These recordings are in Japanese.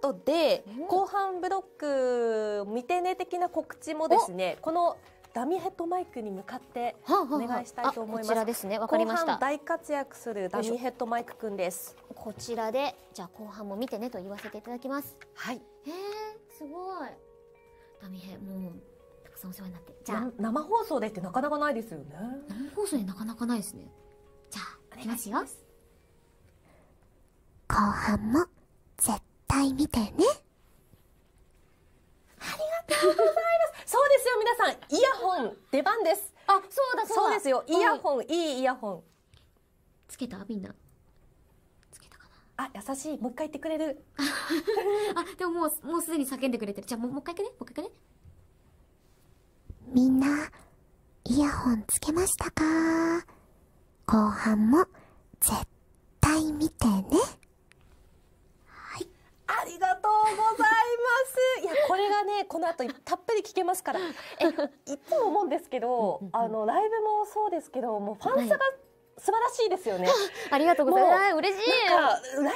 ことで、後半ブロック未定年的な告知もですねこのダミーヘッドマイクに向かってお願いしたいと思います。はあはこちらですね。わかりました。大活躍するダミーヘッドマイクくんです。こちらでじゃあ後半も見てねと言わせていただきます。はい。えー、すごい。ダミヘもうたくさんお世話になって。じゃあ生放送でってなかなかないですよね。生放送でなかなかないですね。じゃあいします後半も絶対見てねありがとうございますそうですよ皆さんイヤホン出番ですあそうだそうですよイヤホン、うん、いいイヤホンつけたみんなつけたかなあ優しいもう一回言ってくれる あでももうもうすでに叫んでくれてるじゃあもう一回行くねもう一回行くねみんなイヤホンつけましたか後半も絶対ねこの後たっぷり聞けますから えいつも思うんですけどあのライブもそうですけどもうファンサが素晴らしいですよね。ありがとうございます。嬉しい。ライブの振る舞いも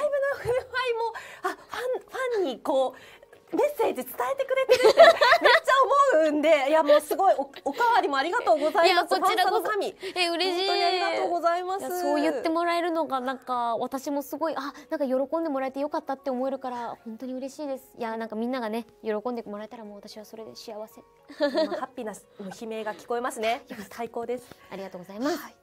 あファンファンにこうメッセージ伝えてくれてるってやもうすごいおおかわりもありがとうございます。こちらこそえ嬉しい。ありがとうございます。そう言ってもらえるのがなんか私もすごいあなんか喜んでもらえてよかったって思えるから本当に嬉しいです。いやなんかみんながね喜んでもらえたらもう私はそれで幸せ。ハッピーな悲鳴が聞こえますね。最高です。ありがとうございます。はい